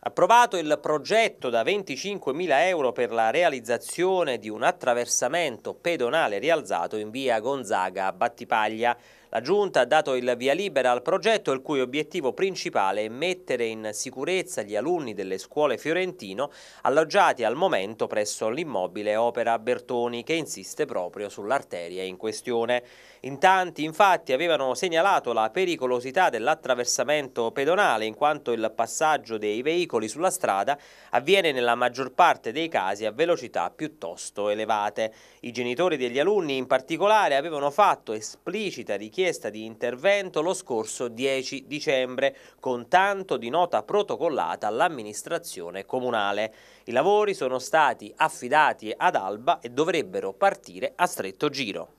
Approvato il progetto da 25.000 euro per la realizzazione di un attraversamento pedonale rialzato in via Gonzaga a Battipaglia. La Giunta ha dato il via libera al progetto il cui obiettivo principale è mettere in sicurezza gli alunni delle scuole fiorentino alloggiati al momento presso l'immobile Opera Bertoni che insiste proprio sull'arteria in questione. In tanti infatti avevano segnalato la pericolosità dell'attraversamento pedonale in quanto il passaggio dei veicoli sulla strada avviene nella maggior parte dei casi a velocità piuttosto elevate. I genitori degli alunni in particolare avevano fatto esplicita richiesta richiesta di intervento lo scorso 10 dicembre, con tanto di nota protocollata all'amministrazione comunale. I lavori sono stati affidati ad Alba e dovrebbero partire a stretto giro.